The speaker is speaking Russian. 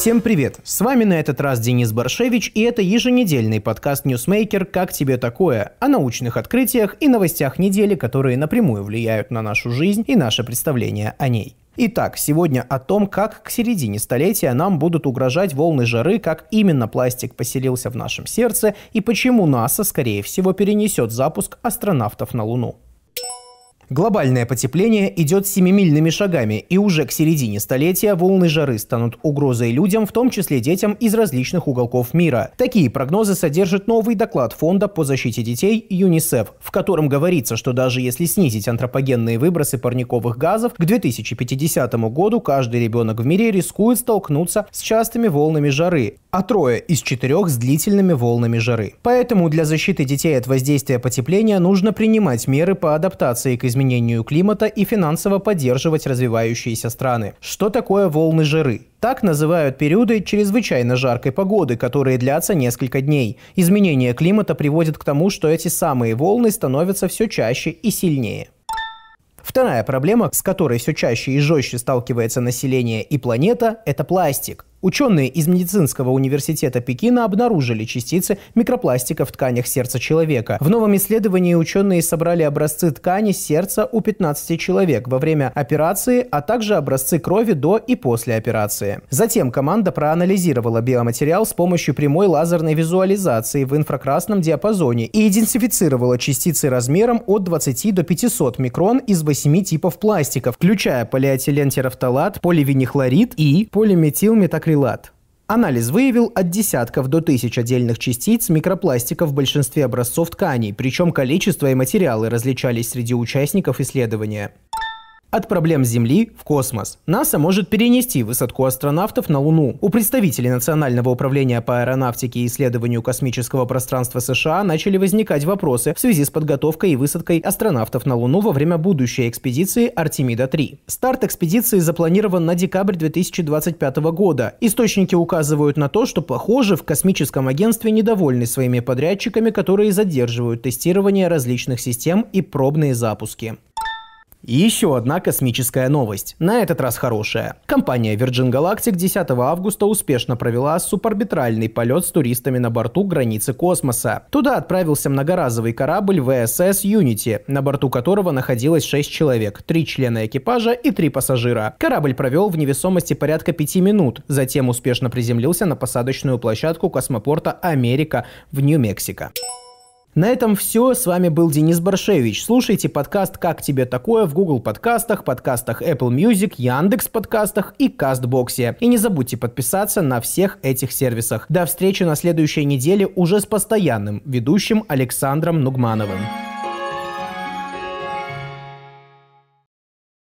Всем привет! С вами на этот раз Денис Баршевич, и это еженедельный подкаст Newsmaker «Как тебе такое?» о научных открытиях и новостях недели, которые напрямую влияют на нашу жизнь и наше представление о ней. Итак, сегодня о том, как к середине столетия нам будут угрожать волны жары, как именно пластик поселился в нашем сердце и почему НАСА, скорее всего, перенесет запуск астронавтов на Луну. Глобальное потепление идет семимильными шагами, и уже к середине столетия волны жары станут угрозой людям, в том числе детям из различных уголков мира. Такие прогнозы содержит новый доклад Фонда по защите детей ЮНИСЕФ, в котором говорится, что даже если снизить антропогенные выбросы парниковых газов, к 2050 году каждый ребенок в мире рискует столкнуться с частыми волнами жары, а трое из четырех с длительными волнами жары. Поэтому для защиты детей от воздействия потепления нужно принимать меры по адаптации к изменениям изменению климата и финансово поддерживать развивающиеся страны. Что такое волны жары? Так называют периоды чрезвычайно жаркой погоды, которые длятся несколько дней. Изменение климата приводит к тому, что эти самые волны становятся все чаще и сильнее. Вторая проблема, с которой все чаще и жестче сталкивается население и планета, это пластик. Ученые из медицинского университета Пекина обнаружили частицы микропластика в тканях сердца человека. В новом исследовании ученые собрали образцы ткани сердца у 15 человек во время операции, а также образцы крови до и после операции. Затем команда проанализировала биоматериал с помощью прямой лазерной визуализации в инфракрасном диапазоне и идентифицировала частицы размером от 20 до 500 микрон из 8 типов пластика, включая полиэтилентерафталат, поливинихлорид и полиметилметакрилат акрилат. Анализ выявил от десятков до тысяч отдельных частиц микропластика в большинстве образцов тканей, причем количество и материалы различались среди участников исследования. От проблем Земли в космос. НАСА может перенести высадку астронавтов на Луну. У представителей Национального управления по аэронавтике и исследованию космического пространства США начали возникать вопросы в связи с подготовкой и высадкой астронавтов на Луну во время будущей экспедиции Артемида-3. Старт экспедиции запланирован на декабрь 2025 года. Источники указывают на то, что, похоже, в космическом агентстве недовольны своими подрядчиками, которые задерживают тестирование различных систем и пробные запуски. И еще одна космическая новость. На этот раз хорошая. Компания Virgin Galactic 10 августа успешно провела суборбитральный полет с туристами на борту границы космоса. Туда отправился многоразовый корабль VSS Unity, на борту которого находилось 6 человек, 3 члена экипажа и 3 пассажира. Корабль провел в невесомости порядка 5 минут, затем успешно приземлился на посадочную площадку космопорта Америка в Нью-Мексико. На этом все. С вами был Денис Баршевич. Слушайте подкаст «Как тебе такое» в Google подкастах, подкастах Apple Music, Яндекс подкастах и Кастбоксе. И не забудьте подписаться на всех этих сервисах. До встречи на следующей неделе уже с постоянным ведущим Александром Нугмановым.